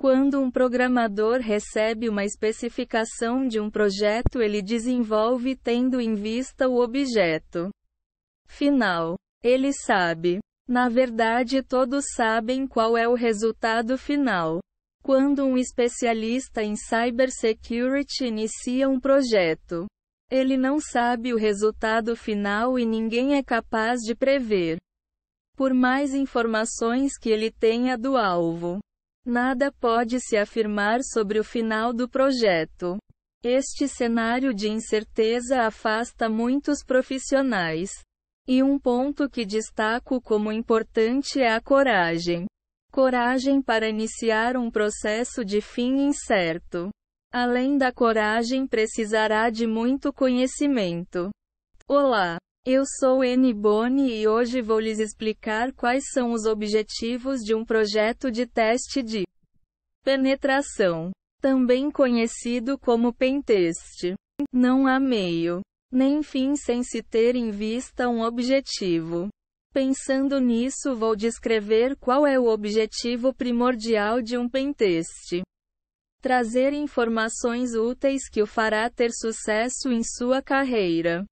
Quando um programador recebe uma especificação de um projeto, ele desenvolve tendo em vista o objeto final. Ele sabe. Na verdade, todos sabem qual é o resultado final. Quando um especialista em cybersecurity inicia um projeto, ele não sabe o resultado final e ninguém é capaz de prever. Por mais informações que ele tenha do alvo, Nada pode se afirmar sobre o final do projeto. Este cenário de incerteza afasta muitos profissionais. E um ponto que destaco como importante é a coragem. Coragem para iniciar um processo de fim incerto. Além da coragem, precisará de muito conhecimento. Olá! Eu sou N. Boni e hoje vou lhes explicar quais são os objetivos de um projeto de teste de penetração, também conhecido como penteste. Não há meio, nem fim sem se ter em vista um objetivo. Pensando nisso, vou descrever qual é o objetivo primordial de um penteste: Trazer informações úteis que o fará ter sucesso em sua carreira.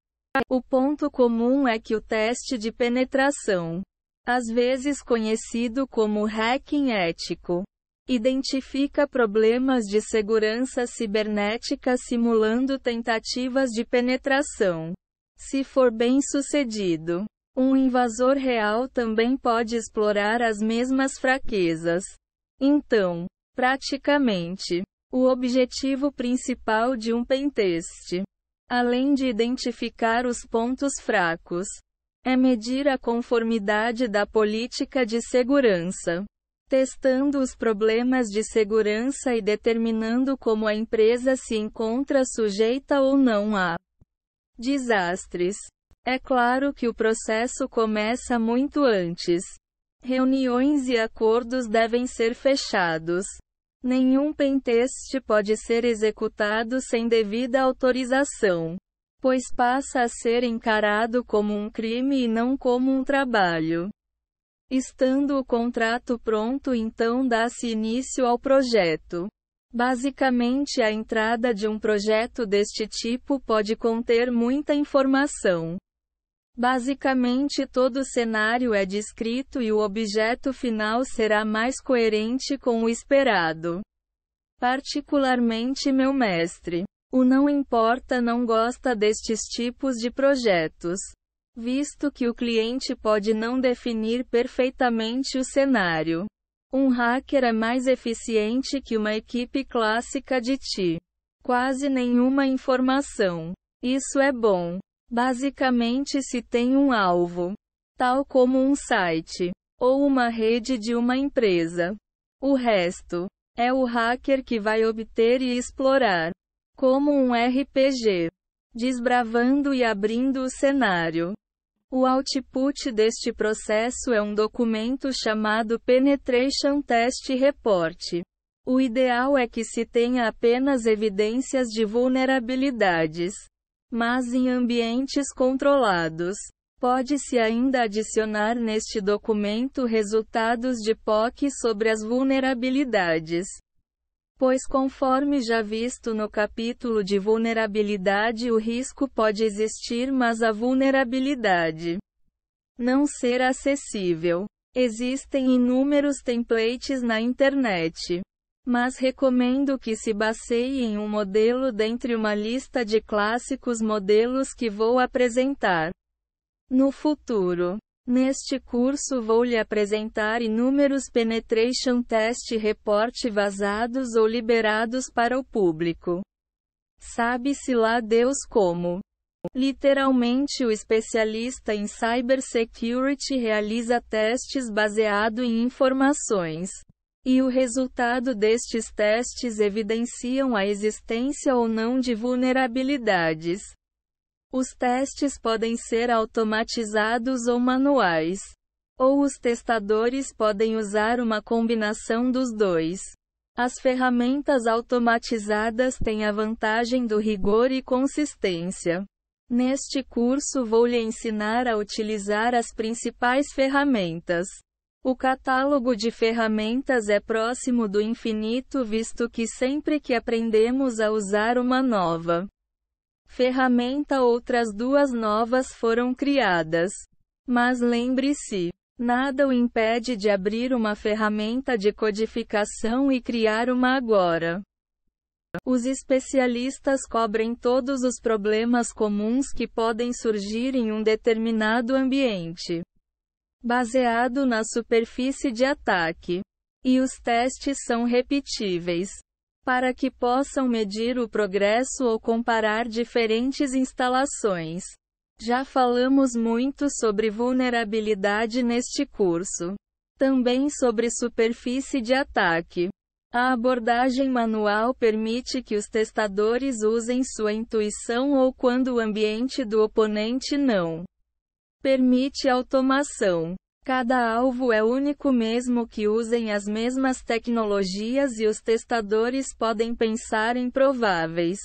O ponto comum é que o teste de penetração, às vezes conhecido como hacking ético, identifica problemas de segurança cibernética simulando tentativas de penetração. Se for bem sucedido, um invasor real também pode explorar as mesmas fraquezas. Então, praticamente, o objetivo principal de um penteste além de identificar os pontos fracos, é medir a conformidade da política de segurança, testando os problemas de segurança e determinando como a empresa se encontra sujeita ou não a desastres. É claro que o processo começa muito antes. Reuniões e acordos devem ser fechados Nenhum pentest pode ser executado sem devida autorização, pois passa a ser encarado como um crime e não como um trabalho. Estando o contrato pronto, então dá-se início ao projeto. Basicamente, a entrada de um projeto deste tipo pode conter muita informação. Basicamente todo o cenário é descrito e o objeto final será mais coerente com o esperado. Particularmente meu mestre. O não importa não gosta destes tipos de projetos, visto que o cliente pode não definir perfeitamente o cenário. Um hacker é mais eficiente que uma equipe clássica de TI. Quase nenhuma informação. Isso é bom. Basicamente, se tem um alvo, tal como um site ou uma rede de uma empresa, o resto é o hacker que vai obter e explorar, como um RPG, desbravando e abrindo o cenário. O output deste processo é um documento chamado Penetration Test Report. O ideal é que se tenha apenas evidências de vulnerabilidades mas em ambientes controlados. Pode-se ainda adicionar neste documento resultados de POC sobre as vulnerabilidades. Pois, conforme já visto no capítulo de vulnerabilidade, o risco pode existir, mas a vulnerabilidade não ser acessível. Existem inúmeros templates na internet mas recomendo que se baseie em um modelo dentre uma lista de clássicos modelos que vou apresentar no futuro. Neste curso vou lhe apresentar inúmeros penetration test report vazados ou liberados para o público. Sabe-se lá Deus como. Literalmente o especialista em cybersecurity realiza testes baseado em informações e o resultado destes testes evidenciam a existência ou não de vulnerabilidades. Os testes podem ser automatizados ou manuais, ou os testadores podem usar uma combinação dos dois. As ferramentas automatizadas têm a vantagem do rigor e consistência. Neste curso vou lhe ensinar a utilizar as principais ferramentas. O catálogo de ferramentas é próximo do infinito visto que sempre que aprendemos a usar uma nova ferramenta, outras duas novas foram criadas. Mas lembre-se, nada o impede de abrir uma ferramenta de codificação e criar uma agora. Os especialistas cobrem todos os problemas comuns que podem surgir em um determinado ambiente baseado na superfície de ataque. E os testes são repetíveis para que possam medir o progresso ou comparar diferentes instalações. Já falamos muito sobre vulnerabilidade neste curso. Também sobre superfície de ataque. A abordagem manual permite que os testadores usem sua intuição ou quando o ambiente do oponente não Permite automação. Cada alvo é único mesmo que usem as mesmas tecnologias e os testadores podem pensar em prováveis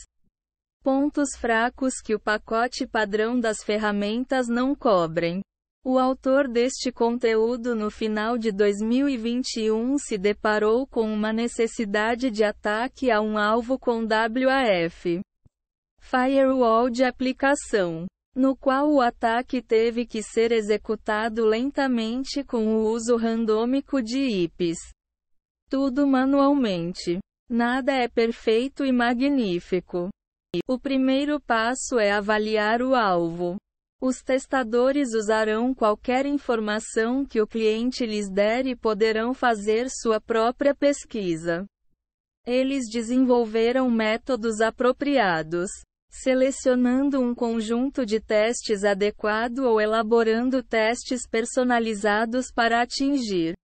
pontos fracos que o pacote padrão das ferramentas não cobrem. O autor deste conteúdo no final de 2021 se deparou com uma necessidade de ataque a um alvo com WAF. Firewall de aplicação no qual o ataque teve que ser executado lentamente com o uso randômico de IPs. Tudo manualmente. Nada é perfeito e magnífico. O primeiro passo é avaliar o alvo. Os testadores usarão qualquer informação que o cliente lhes der e poderão fazer sua própria pesquisa. Eles desenvolveram métodos apropriados selecionando um conjunto de testes adequado ou elaborando testes personalizados para atingir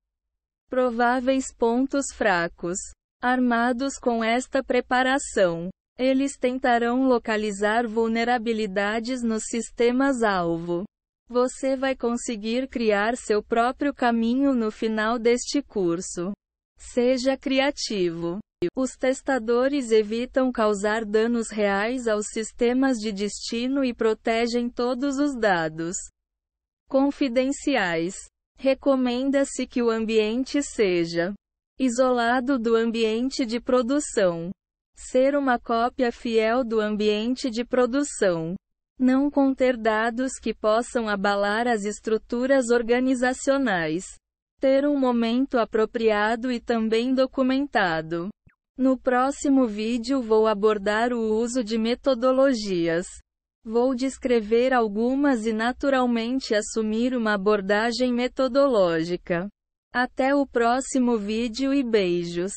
prováveis pontos fracos. Armados com esta preparação, eles tentarão localizar vulnerabilidades nos sistemas-alvo. Você vai conseguir criar seu próprio caminho no final deste curso. Seja criativo. Os testadores evitam causar danos reais aos sistemas de destino e protegem todos os dados confidenciais. Recomenda-se que o ambiente seja isolado do ambiente de produção. Ser uma cópia fiel do ambiente de produção. Não conter dados que possam abalar as estruturas organizacionais. Ter um momento apropriado e também documentado. No próximo vídeo vou abordar o uso de metodologias. Vou descrever algumas e naturalmente assumir uma abordagem metodológica. Até o próximo vídeo e beijos.